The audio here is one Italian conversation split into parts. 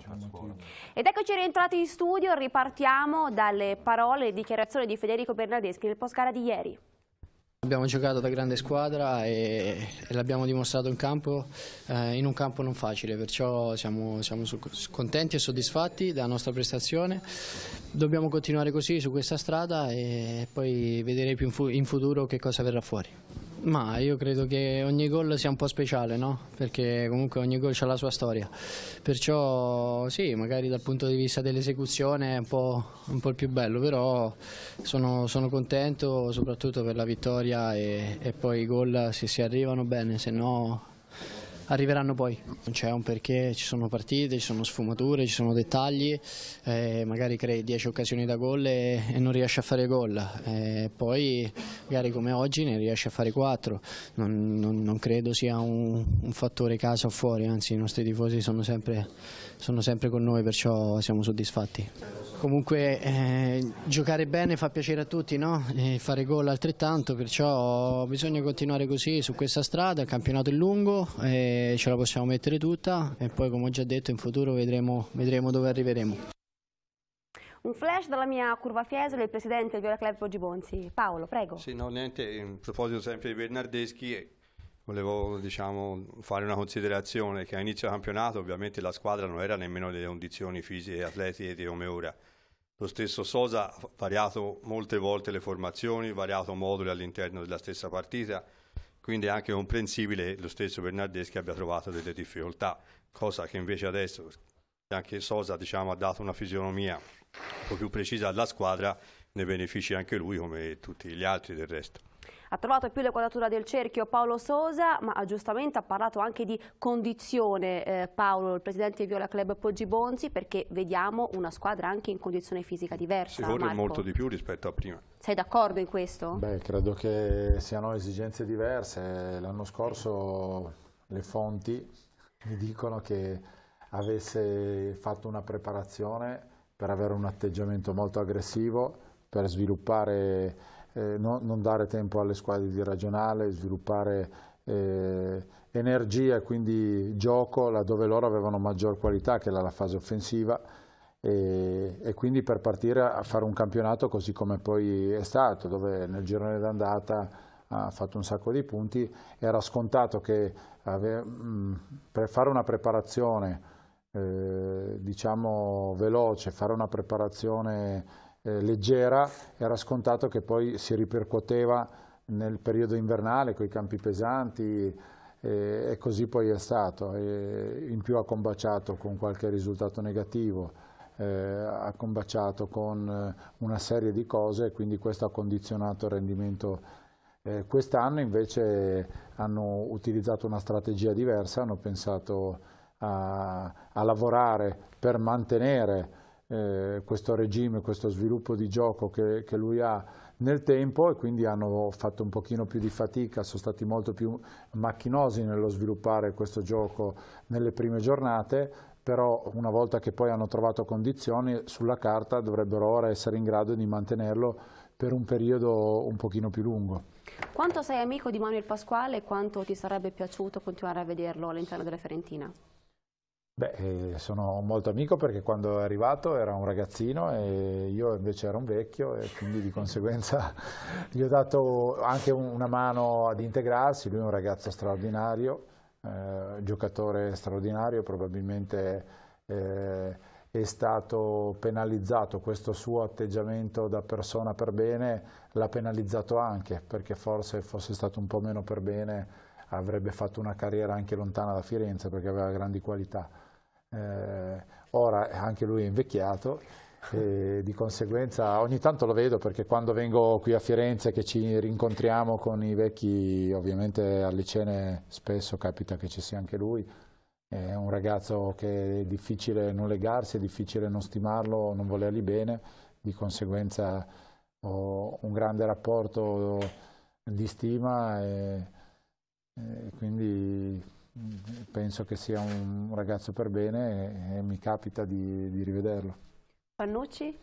giornata a scuola. Ed eccoci rientrati in studio, ripartiamo dalle parole e dichiarazioni di Federico Bernardeschi del Poscara di ieri. Abbiamo giocato da grande squadra e, e l'abbiamo dimostrato in campo, eh, in un campo non facile, perciò siamo, siamo contenti e soddisfatti della nostra prestazione. Dobbiamo continuare così su questa strada e poi vedere più in, fu in futuro che cosa verrà fuori. Ma io credo che ogni gol sia un po' speciale, no? perché comunque ogni gol ha la sua storia, perciò sì, magari dal punto di vista dell'esecuzione è un po', un po', il più bello, però sono, sono contento soprattutto per la vittoria vittoria e, e poi i gol se si arrivano bene, se no arriveranno poi. C'è un perché, ci sono partite, ci sono sfumature, ci sono dettagli, eh, magari crei 10 occasioni da gol e, e, non riesci a fare gol, eh, poi magari come oggi ne riesci a fare 4, non, non, non credo sia un, un, fattore casa o fuori, anzi i nostri tifosi sono sempre, sono sempre con noi, perciò siamo soddisfatti. Comunque eh, giocare bene fa piacere a tutti, no? fare gol altrettanto, perciò bisogna continuare così su questa strada, il campionato è lungo. Eh, ce la possiamo mettere tutta e poi come ho già detto in futuro vedremo, vedremo dove arriveremo. Un flash dalla mia curva Fiesole, il presidente del Viola Club Poggi Paolo, prego. Sì, no, niente, in proposito sempre di Bernardeschi, eh, volevo diciamo, fare una considerazione che a inizio campionato ovviamente la squadra non era nemmeno nelle condizioni fisiche e atletiche come ora. Lo stesso Sosa ha variato molte volte le formazioni, variato moduli all'interno della stessa partita, quindi è anche comprensibile che lo stesso Bernardeschi abbia trovato delle difficoltà, cosa che invece adesso anche Sosa diciamo, ha dato una fisionomia un po' più precisa alla squadra, ne benefici anche lui come tutti gli altri del resto. Ha trovato più le quadrature del cerchio Paolo Sosa, ma giustamente ha parlato anche di condizione eh, Paolo, il presidente di Viola Club Poggi Bonzi, perché vediamo una squadra anche in condizione fisica diversa. Si corre molto di più rispetto a prima. Sei d'accordo in questo? Beh, credo che siano esigenze diverse. L'anno scorso le fonti mi dicono che avesse fatto una preparazione per avere un atteggiamento molto aggressivo, per sviluppare eh, no, non dare tempo alle squadre di ragionare, sviluppare eh, energia e quindi gioco laddove loro avevano maggior qualità che era la fase offensiva e, e, quindi per partire a fare un campionato così come poi è stato dove nel girone d'andata ha fatto un sacco di punti era scontato che ave, mh, mm, per fare una preparazione eh, diciamo veloce, fare una preparazione eh, leggera, era scontato che poi si ripercuoteva nel periodo invernale con i campi pesanti eh, e così poi è stato. E in più ha combaciato con qualche risultato negativo, eh, ha combaciato con eh, una serie di cose e quindi questo ha condizionato il rendimento eh, quest'anno invece hanno utilizzato una strategia diversa, hanno pensato a, a lavorare per mantenere eh, questo regime, questo sviluppo di gioco che, che, lui ha nel tempo e quindi hanno fatto un pochino più di fatica, sono stati molto più macchinosi nello sviluppare questo gioco nelle prime giornate, però una volta che poi hanno trovato condizioni sulla carta dovrebbero ora essere in grado di mantenerlo per un periodo un pochino più lungo. Quanto sei amico di Manuel Pasquale e quanto ti sarebbe piaciuto continuare a vederlo all'interno della Fiorentina? Beh, eh, sono molto amico perché quando è arrivato era un ragazzino e io invece ero un vecchio e quindi di conseguenza gli ho dato anche una mano ad integrarsi, lui è un ragazzo straordinario, eh, giocatore straordinario, probabilmente eh, è stato penalizzato, questo suo atteggiamento da persona per bene l'ha penalizzato anche perché forse fosse stato un po' meno per bene avrebbe fatto una carriera anche lontana da Firenze perché aveva grandi qualità eh, ora anche lui è invecchiato e di conseguenza ogni tanto lo vedo perché quando vengo qui a Firenze che ci rincontriamo con i vecchi, ovviamente alle cene spesso capita che ci sia anche lui, è un ragazzo che è difficile non legarsi, è difficile non stimarlo, non volergli bene, di conseguenza ho un grande rapporto di stima e, e quindi penso che sia un ragazzo per bene e, e mi capita di, di rivederlo. Pannucci,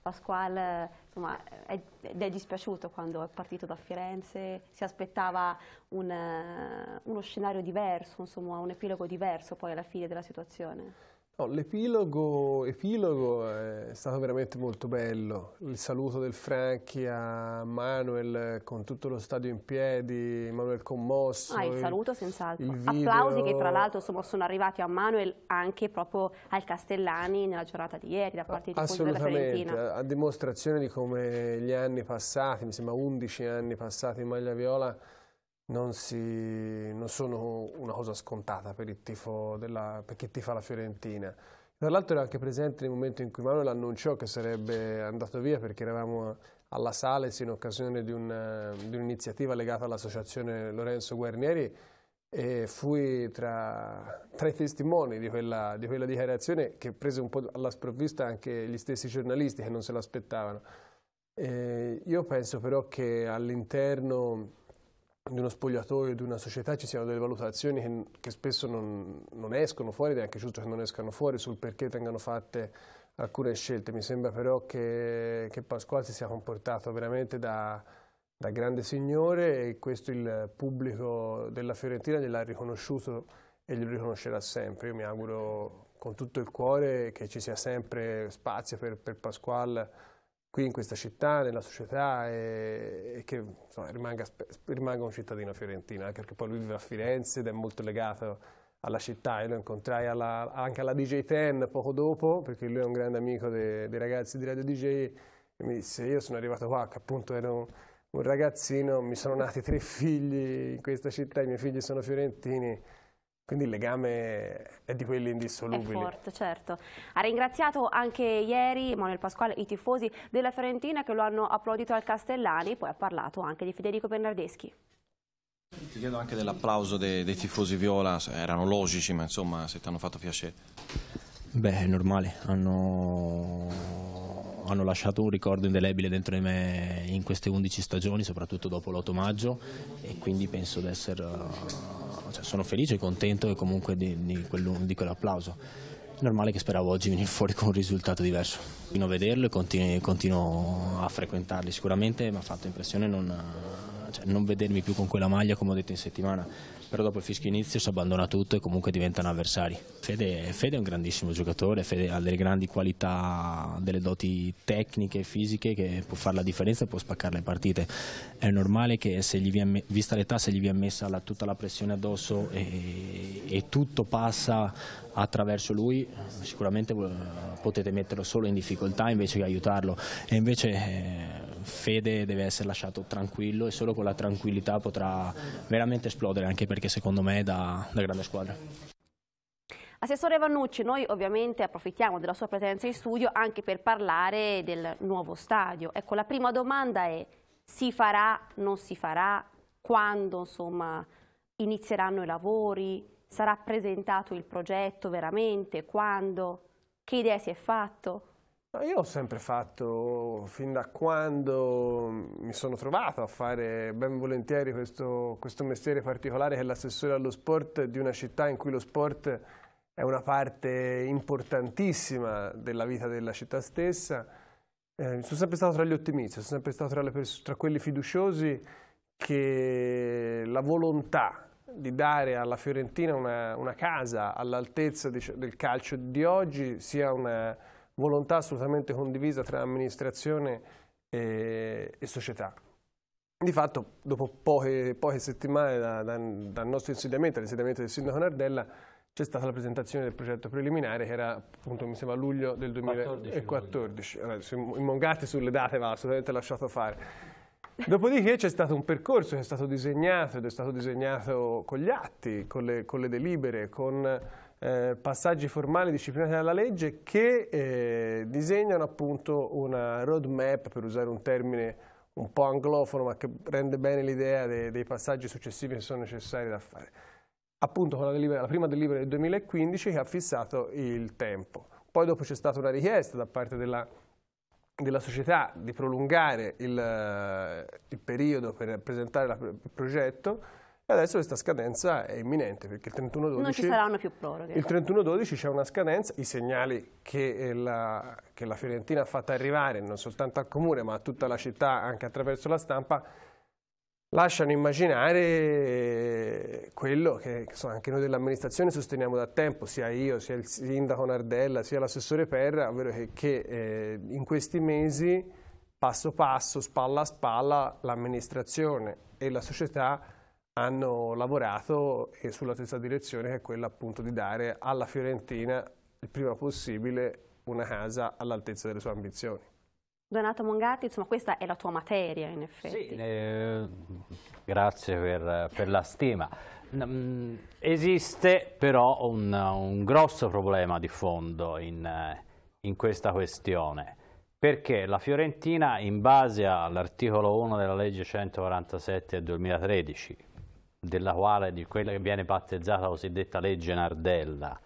Pasquale insomma, è, è, dispiaciuto quando è partito da Firenze, si aspettava un, eh, uno scenario diverso, insomma, un epilogo diverso poi alla fine della situazione. No, l'epilogo epilogo è stato veramente molto bello, il saluto del Franchi a Manuel con tutto lo stadio in piedi, Manuel commosso. Ah, il saluto senz'altro. Applausi che tra l'altro sono arrivati a Manuel anche proprio al Castellani nella giornata di ieri da parte di tifosi della Fiorentina. A dimostrazione di come gli anni passati, mi sembra 11 anni passati in maglia viola, non, si, non sono una cosa scontata per, il tifo della, per chi tifa la Fiorentina. Tra l'altro era anche presente nel momento in cui Manuel annunciò che sarebbe andato via perché eravamo alla Sales in occasione di, un'iniziativa legata all'associazione Lorenzo Guarnieri e fui tra, tra i testimoni di quella, di quella, dichiarazione che prese un po' alla sprovvista anche gli stessi giornalisti che non se l'aspettavano. io penso però che all'interno di uno spogliatoio, di una società ci siano delle valutazioni che, che spesso non, non, escono fuori ed è anche giusto che non escano fuori sul perché tengano fatte alcune scelte. Mi sembra però che, che Pasquale si sia comportato veramente da, da, grande signore e questo il pubblico della Fiorentina gliel'ha riconosciuto e glielo riconoscerà sempre. Io mi auguro con tutto il cuore che ci sia sempre spazio per, per Pasquale qui in questa città, nella società e, e che insomma, rimanga, rimanga, un cittadino fiorentino, anche perché poi lui vive a Firenze ed è molto legato alla città. e lo incontrai alla, anche alla DJ Ten poco dopo, perché lui è un grande amico dei, dei ragazzi di Radio DJ e mi disse io sono arrivato qua, che appunto ero un ragazzino, mi sono nati tre figli in questa città, i miei figli sono fiorentini quindi il legame è di quelli indissolubili. È forte, certo. Ha ringraziato anche ieri Manuel Pasquale i tifosi della Fiorentina che lo hanno applaudito al Castellani, poi ha parlato anche di Federico Bernardeschi. Ti chiedo anche dell'applauso dei, dei, tifosi Viola, erano logici, ma insomma se ti hanno fatto piacere. Beh, è normale, hanno, hanno lasciato un ricordo indelebile dentro di me in queste 11 stagioni, soprattutto dopo l'8 maggio e quindi penso di essere cioè, sono felice e contento comunque di, di, quel, di quell'applauso. È normale che speravo oggi venire fuori con un risultato diverso. Continuo a vederlo e continuo, continuo a frequentarli. Sicuramente mi ha fatto impressione non, cioè non vedermi più con quella maglia come ho detto in settimana, però dopo il fischio inizio si abbandona tutto e comunque diventano avversari. Fede, Fede è un grandissimo giocatore, Fede ha delle grandi qualità, delle doti tecniche e fisiche che può fare la differenza e può spaccare le partite. È normale che se gli viene, vista l'età se gli viene messa la, tutta la pressione addosso e, e tutto passa attraverso lui, sicuramente eh, potete metterlo solo in difficoltà invece che aiutarlo e invece eh, Fede deve essere lasciato tranquillo e solo con la tranquillità potrà veramente esplodere, anche perché secondo me è da, da grande squadra. Assessore Vannucci, noi ovviamente approfittiamo della sua presenza in studio anche per parlare del nuovo stadio. Ecco, la prima domanda è si farà, non si farà, quando insomma, inizieranno i lavori, sarà presentato il progetto veramente, quando, che idea si è fatto? Io ho sempre fatto, fin da quando mi sono trovato a fare ben volentieri questo, questo mestiere particolare che è l'assessore allo sport di una città in cui lo sport è una parte importantissima della vita della città stessa, eh, sono sempre stato tra gli ottimisti, sono sempre stato tra, tra quelli fiduciosi che la volontà di dare alla Fiorentina una, una casa all'altezza del calcio di oggi sia una volontà assolutamente condivisa tra amministrazione e, e società. Di fatto, dopo poche, poche settimane da, da, dal nostro insediamento, all'insediamento del sindaco Nardella, c'è stata la presentazione del progetto preliminare che era appunto mi sembra luglio del 2014. Eh, allora, in sulle date va assolutamente lasciato fare. Dopodiché c'è stato un percorso che è stato disegnato ed è stato disegnato con gli atti, con le, con le delibere, con eh, passaggi formali disciplinati dalla legge che eh, disegnano appunto una roadmap, per usare un termine un po' anglofono ma che rende bene l'idea de dei passaggi successivi che sono necessari da fare. Appunto con la, delibera, la prima delibera del 2015 che ha fissato il tempo. Poi dopo c'è stata una richiesta da parte della della società di prolungare il, eh, il periodo per presentare la, il progetto e adesso questa scadenza è imminente perché il 31-12... Non ci saranno più proroghe. Il 31-12 c'è una scadenza, i segnali che eh, la, che la, Fiorentina ha fatto arrivare non soltanto al Comune ma a tutta la città anche attraverso la stampa lasciano immaginare eh, quello che so, anche noi dell'amministrazione sosteniamo da tempo, sia io, sia il sindaco Nardella, sia l'assessore Perra, ovvero che, che eh, in questi mesi passo passo, spalla a spalla, l'amministrazione e la società hanno lavorato sulla stessa direzione che è quella appunto di dare alla Fiorentina il prima possibile una casa all'altezza delle sue ambizioni. Donato Mongatti, insomma questa è la tua materia in effetti. Sì, eh, grazie per, per, la stima. Mm, esiste però un, un grosso problema di fondo in, eh, in questa questione perché la Fiorentina in base all'articolo 1 della legge 147 del 2013 della quale, di quella che viene battezzata la cosiddetta legge Nardella,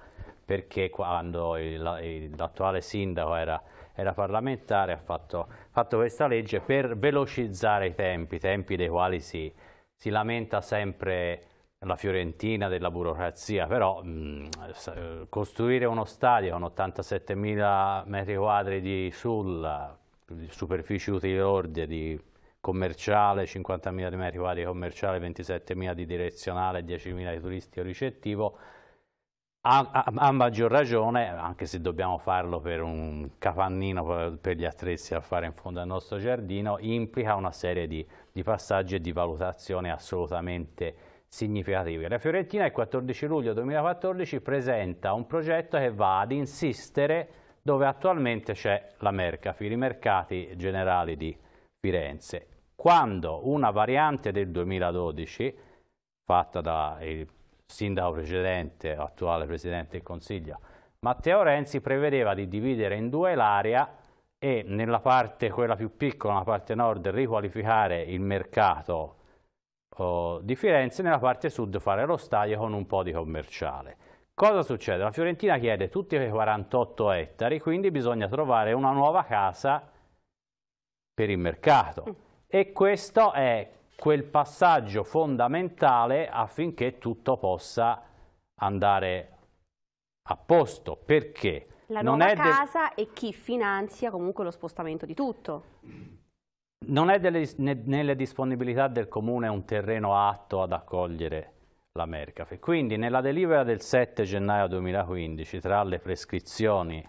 perché quando l'attuale sindaco era, era, parlamentare ha fatto, fatto, questa legge per velocizzare i tempi, tempi dei quali si, si lamenta sempre la Fiorentina della burocrazia, però mh, costruire uno stadio con 87.000 metri quadri di sulla, superficie utili lorde di commerciale, 50.000 di metri quadri commerciale, 27.000 di direzionale, 10.000 di turistico ricettivo, a, a, a, maggior ragione, anche se dobbiamo farlo per un capannino per, per, gli attrezzi a fare in fondo al nostro giardino, implica una serie di, di passaggi e di valutazioni assolutamente significativi. La Fiorentina il 14 luglio 2014 presenta un progetto che va ad insistere dove attualmente c'è la Mercafir, i mercati generali di Firenze quando una variante del 2012, fatta dal sindaco precedente, attuale Presidente del Consiglio, Matteo Renzi prevedeva di dividere in due l'area e nella parte, quella più piccola, la parte nord, riqualificare il mercato oh, di Firenze, nella parte sud fare lo stadio con un po' di commerciale. Cosa succede? La Fiorentina chiede tutti quei 48 ettari, quindi bisogna trovare una nuova casa per il mercato e questo è quel passaggio fondamentale affinché tutto possa andare a posto. Perché? La non nuova casa e chi finanzia comunque lo spostamento di tutto. Non è delle, ne, nelle disponibilità del comune un terreno atto ad accogliere la Mercafe. Quindi nella delibera del 7 gennaio 2015, tra le prescrizioni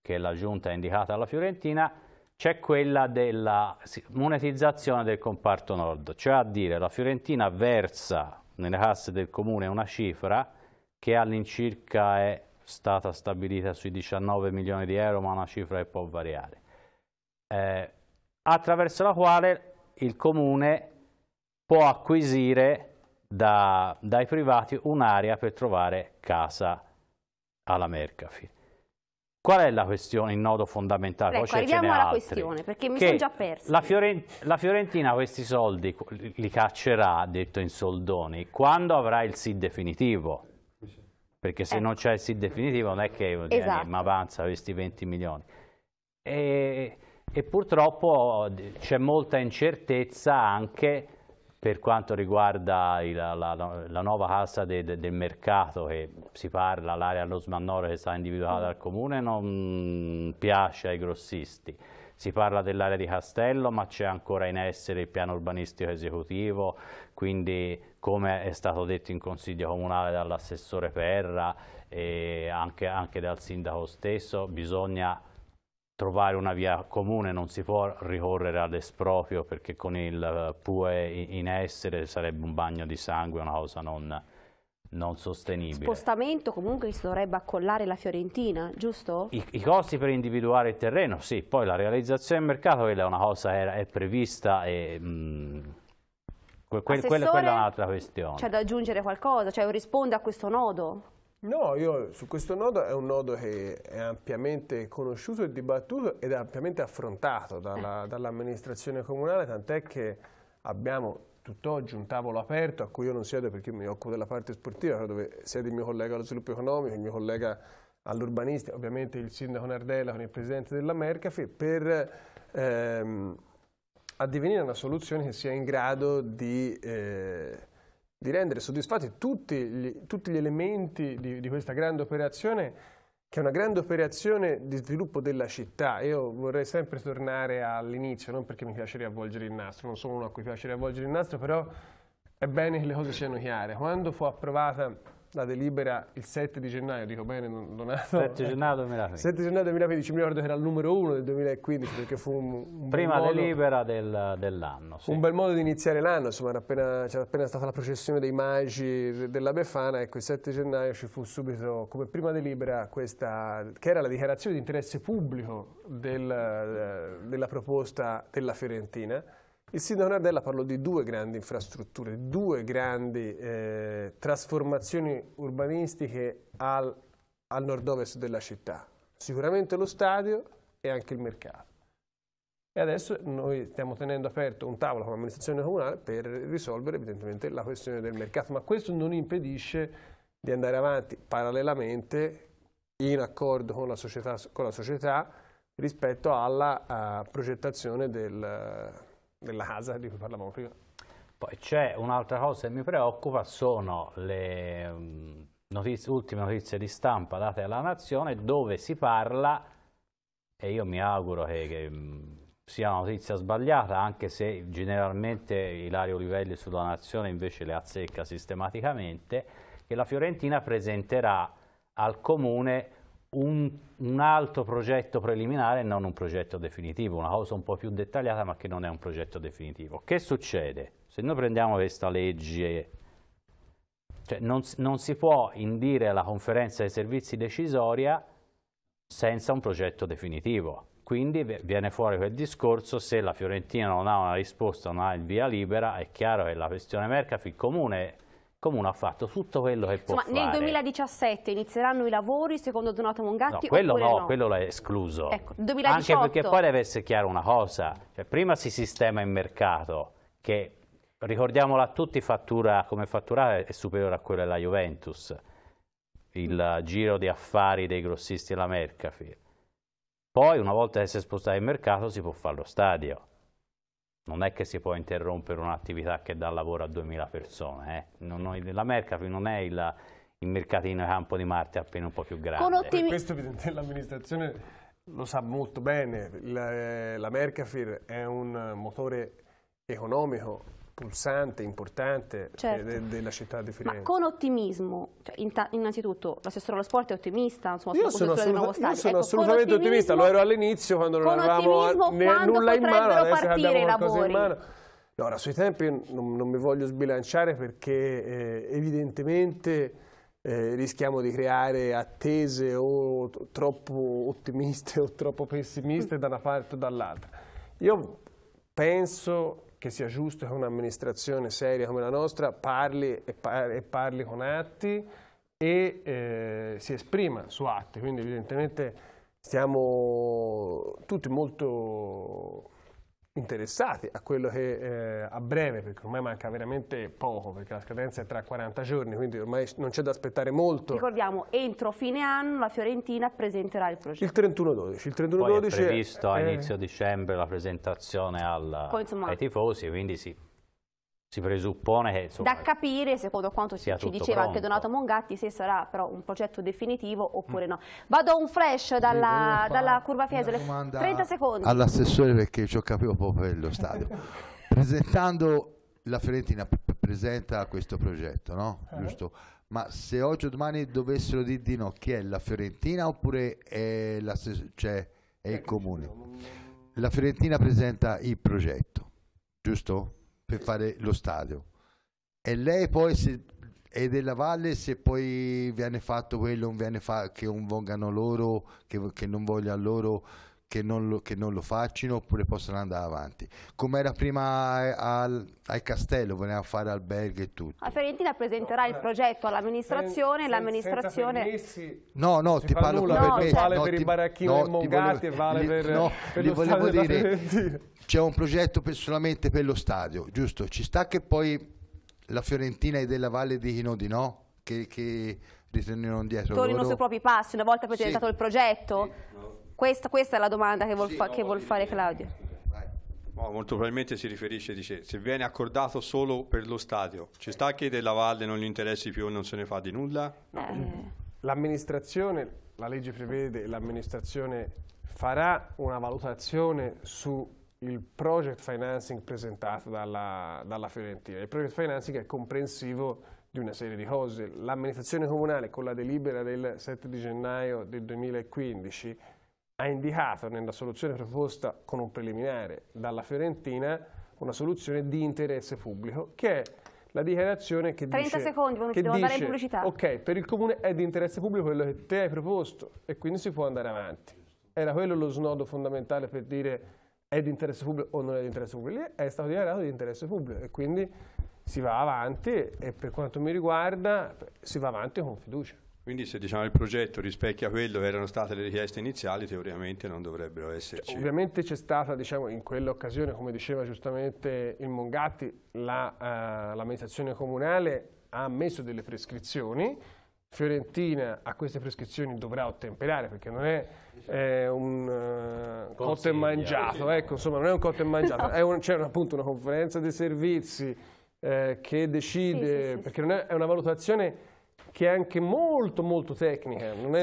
che la Giunta ha indicato alla Fiorentina, c'è quella della monetizzazione del comparto nord, cioè a dire la Fiorentina versa nelle casse del comune una cifra che all'incirca è stata stabilita sui 19 milioni di euro, ma una cifra che può variare, eh, attraverso la quale il comune può acquisire da, dai privati un'area per trovare casa alla Mercafit. Qual è la questione, il nodo fondamentale? Ecco, arriviamo alla altri. questione, perché mi sono già persa. La, Fiorent la, Fiorentina questi soldi li caccerà, detto in soldoni, quando avrà il sì definitivo. Perché se ecco. non c'è il sì definitivo non è che esatto. mi avanza questi 20 milioni. E, e purtroppo c'è molta incertezza anche per quanto riguarda il, la, la, la, nuova cassa de, de, del mercato che si parla, l'area allo smannoro che è individuata dal comune non piace ai grossisti. Si parla dell'area di Castello ma c'è ancora in essere il piano urbanistico esecutivo, quindi come è stato detto in consiglio comunale dall'assessore Perra e anche, anche dal sindaco stesso bisogna trovare una via comune, non si può ricorrere all'esproprio perché con il eh, PUE in essere sarebbe un bagno di sangue, una cosa non, non sostenibile. Spostamento comunque si dovrebbe accollare la Fiorentina, giusto? I, I, costi per individuare il terreno, sì, poi la realizzazione del mercato quella è una cosa era, è prevista e... Mh, mm, que, que, quella è un'altra questione. C'è da aggiungere qualcosa, cioè risponde a questo nodo? No, io su questo nodo è un nodo che è ampiamente conosciuto e dibattuto ed è ampiamente affrontato dalla, eh. dall'amministrazione comunale, tant'è che abbiamo tutt'oggi un tavolo aperto a cui io non siedo perché mi occupo della parte sportiva, dove siede il mio collega allo sviluppo economico, il mio collega all'urbanista, ovviamente il sindaco Nardella con il presidente della Mercafi, per ehm, addivenire a una soluzione che sia in grado di... Eh, di rendere soddisfatti tutti gli, tutti gli elementi di, di, questa grande operazione, che è una grande operazione di sviluppo della città. Io vorrei sempre tornare all'inizio, non perché mi piace riavvolgere il nastro, non sono uno a cui piace riavvolgere il nastro, però è bene che le cose siano chiare. Quando fu approvata la delibera il 7 di gennaio, dico bene Donato? 7 gennaio 2015. 7 gennaio 2015, mi ricordo che era il numero uno del 2015 perché fu un, un Prima modo, delibera del, dell'anno, sì. Un bel modo di iniziare l'anno, insomma appena, appena stata la processione dei magi della Befana, ecco il 7 gennaio ci fu subito come prima delibera questa, che era la dichiarazione di interesse pubblico del, eh, della proposta della Fiorentina il sindaco Nardella parlò di due grandi infrastrutture, due grandi eh, trasformazioni urbanistiche al, al nord-ovest della città. Sicuramente lo stadio e anche il mercato. E adesso noi stiamo tenendo aperto un tavolo con l'amministrazione comunale per risolvere evidentemente la questione del mercato, ma questo non impedisce di andare avanti parallelamente in accordo con la società, con la società rispetto alla eh, progettazione del... Uh, della casa di cui parlavamo prima. Poi c'è un'altra cosa che mi preoccupa, sono le mm, notizie, ultime notizie di stampa date alla Nazione dove si parla, e io mi auguro che, che mm, sia una notizia sbagliata, anche se generalmente Ilario Livelli sulla Nazione invece le azzecca sistematicamente, che la Fiorentina presenterà al Comune un, un, altro progetto preliminare e non un progetto definitivo, una cosa un po' più dettagliata ma che non è un progetto definitivo. Che succede? Se noi prendiamo questa legge, cioè non, non si può indire alla conferenza dei servizi decisoria senza un progetto definitivo. Quindi viene fuori quel discorso, se la Fiorentina non ha una risposta, non ha il via libera, è chiaro che la questione Mercafil comune Comune ha fatto tutto quello che Insomma, può Insomma, nel 2017 inizieranno i lavori secondo Donato Mongatti? No, quello no, no, quello l'ha escluso. Ecco, 2018. Anche perché poi deve essere chiara una cosa, cioè, prima si sistema il mercato, che ricordiamola a tutti fattura, come fatturata è superiore a quella della Juventus, il giro di affari dei grossisti della Mercafir. Poi una volta che si è spostato il mercato si può fare lo stadio non è che si può interrompere un'attività che dà lavoro a 2000 persone. Eh. Non, non, la Mercafi non è il, il mercatino campo di Marte appena un po' più grande. Eh, questo l'amministrazione lo sa molto bene, la, eh, la Mercafir è un motore economico pulsante, importante eh, certo. de, della città di Firenze. Ma con ottimismo, cioè, in innanzitutto l'assessore dello sport è ottimista insomma, io sono, assoluta, io sono ecco, assolutamente ottimista, lo ero all'inizio quando non avevamo nulla in mano, adesso abbiamo i lavori. in mano. Allora, sui tempi non, non mi voglio sbilanciare perché eh, evidentemente eh, rischiamo di creare attese o troppo ottimiste o troppo pessimiste da una parte o dall'altra. Io penso che sia giusto che un'amministrazione seria come la nostra parli e, par e parli con atti e eh, si esprima su atti, quindi evidentemente stiamo tutti molto interessati a quello che eh, a breve, perché ormai manca veramente poco, perché la scadenza è tra 40 giorni, quindi ormai non c'è da aspettare molto. Ricordiamo, entro fine anno la Fiorentina presenterà il progetto. Il 31-12. Il 31 12 è previsto è, a eh, inizio eh... dicembre la presentazione al, insomma, ai tifosi, quindi sì, si presuppone che insomma, da capire secondo quanto ci, ci diceva pronto. anche Donato Mongatti se sarà però un progetto definitivo oppure mm. no vado un flash dalla, dalla curva Fiesole 30 secondi all'assessore perché ci ho capito proprio per lo stadio presentando la Fiorentina presenta questo progetto no? Eh. giusto? ma se oggi o domani dovessero dire di no chi è la Fiorentina oppure è, la, cioè, è il comune la Fiorentina presenta il progetto giusto? giusto? per fare lo stadio. E lei poi se, è della valle se poi viene fatto quello, non viene fa, che non vogliano loro, che, che non vogliono loro che non, lo, che non lo facciano oppure possono andare avanti. Come era prima eh, al, al castello, voleva fare alberghi e tutto. La ah, Fiorentina presenterà il progetto eh, all'amministrazione, l'amministrazione... No, no, ti parlo nulla, no, perché, vale no, per i baracchini no, Mongati vale per, no, per li volevo dire, c'è un progetto per, solamente per lo stadio, giusto? Ci sta che poi la Fiorentina e della Valle dicano di no? Che, che ritornino indietro. Tornino loro... sui propri passi una volta presentato sì. il progetto? Sì, questa, questa, è la domanda che vuol, sì, fa, no, che vuol fare Claudio. No, molto probabilmente si riferisce, dice, se viene accordato solo per lo stadio, ci sta che della Valle non gli interessi più, e non se ne fa di nulla? Eh. L'amministrazione, la legge prevede, l'amministrazione farà una valutazione sul project financing presentato dalla, dalla Fiorentina. Il project financing è comprensivo di una serie di cose. L'amministrazione comunale con la delibera del 7 di gennaio del 2015 ha indicato nella soluzione proposta con un preliminare dalla Fiorentina una soluzione di interesse pubblico che è la dichiarazione che 30 dice... 30 secondi, non ti devo dice, pubblicità. Ok, per il Comune è di interesse pubblico quello che te hai proposto e quindi si può andare avanti. Era quello lo snodo fondamentale per dire è di interesse pubblico o non è di interesse pubblico. Lì è stato dichiarato di interesse pubblico e quindi si va avanti e per quanto mi riguarda si va avanti con fiducia. Quindi se diciamo, il progetto rispecchia quello che erano state le richieste iniziali, teoricamente non dovrebbero esserci. Cioè, ovviamente c'è stata diciamo, in quell'occasione, come diceva giustamente il Mongatti, eh, l'amministrazione la, uh, comunale ha messo delle prescrizioni, Fiorentina a queste prescrizioni dovrà ottemperare perché non è esatto. eh, un uh, cotto e mangiato, ecco, insomma, non è un cotto e mangiato, no. un, c'è un, appunto una conferenza dei servizi eh, che decide, sì, sì, sì, perché non è, è una valutazione che è anche molto molto tecnica, non è sicuramente,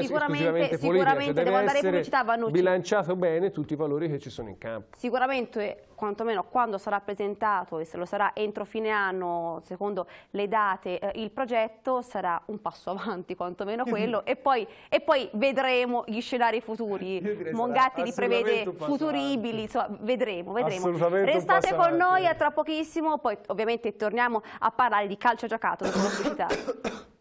esclusivamente politica, sicuramente, cioè deve essere pubblicità vanno bilanciato bene tutti i valori che ci sono in campo. Sicuramente, quantomeno quando sarà presentato, e se lo sarà entro fine anno, secondo le date, eh, il progetto sarà un passo avanti, quantomeno quello, e, poi, e, poi, vedremo gli scenari futuri. Mongatti li prevede futuribili, insomma, vedremo, vedremo. Restate con noi, a tra pochissimo, poi ovviamente torniamo a parlare di calcio giocato, dopo pubblicità.